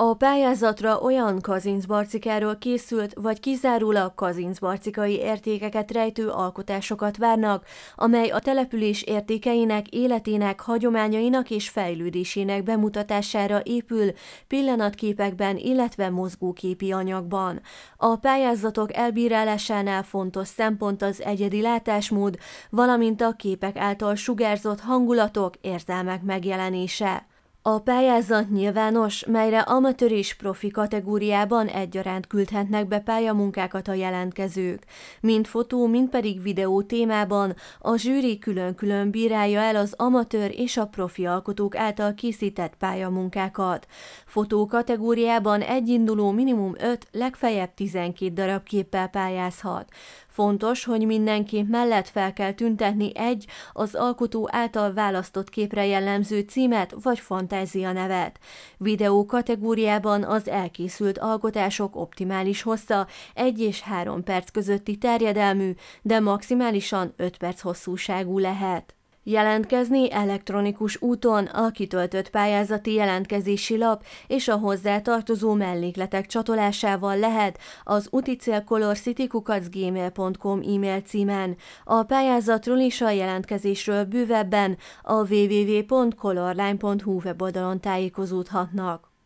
A pályázatra olyan kazincbarcikáról készült, vagy kizárólag kazincbarcikai értékeket rejtő alkotásokat várnak, amely a település értékeinek, életének, hagyományainak és fejlődésének bemutatására épül pillanatképekben, illetve mozgóképi anyagban. A pályázatok elbírálásánál fontos szempont az egyedi látásmód, valamint a képek által sugárzott hangulatok, érzelmek megjelenése. A pályázat nyilvános, melyre amatőr és profi kategóriában egyaránt küldhetnek be pályamunkákat a jelentkezők. Mind fotó, mind pedig videó témában a zsűri külön-külön bírálja el az amatőr és a profi alkotók által készített pályamunkákat. Fotó kategóriában egy induló minimum 5, legfeljebb 12 darab képpel pályázhat. Fontos, hogy mindenki mellett fel kell tüntetni egy az alkotó által választott képre jellemző címet vagy fantázia nevet. Videó kategóriában az elkészült alkotások optimális hossza 1 és 3 perc közötti terjedelmű, de maximálisan 5 perc hosszúságú lehet. Jelentkezni elektronikus úton a kitöltött pályázati jelentkezési lap és a hozzátartozó mellékletek csatolásával lehet az uticélcolorcitykukacgmail.com e-mail címen. A pályázatról is a jelentkezésről bővebben a www.colorline.hu weboldalon tájékozódhatnak.